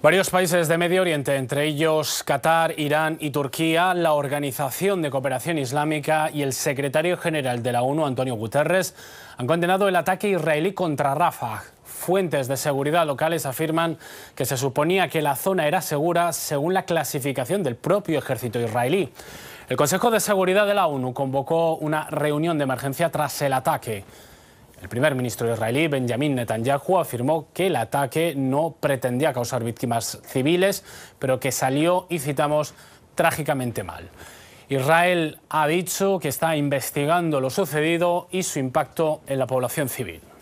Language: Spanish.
Varios países de Medio Oriente, entre ellos Qatar, Irán y Turquía, la Organización de Cooperación Islámica y el secretario general de la ONU, Antonio Guterres, han condenado el ataque israelí contra Rafah. Fuentes de seguridad locales afirman que se suponía que la zona era segura según la clasificación del propio ejército israelí. El Consejo de Seguridad de la ONU convocó una reunión de emergencia tras el ataque. El primer ministro israelí, Benjamin Netanyahu, afirmó que el ataque no pretendía causar víctimas civiles, pero que salió, y citamos, trágicamente mal. Israel ha dicho que está investigando lo sucedido y su impacto en la población civil.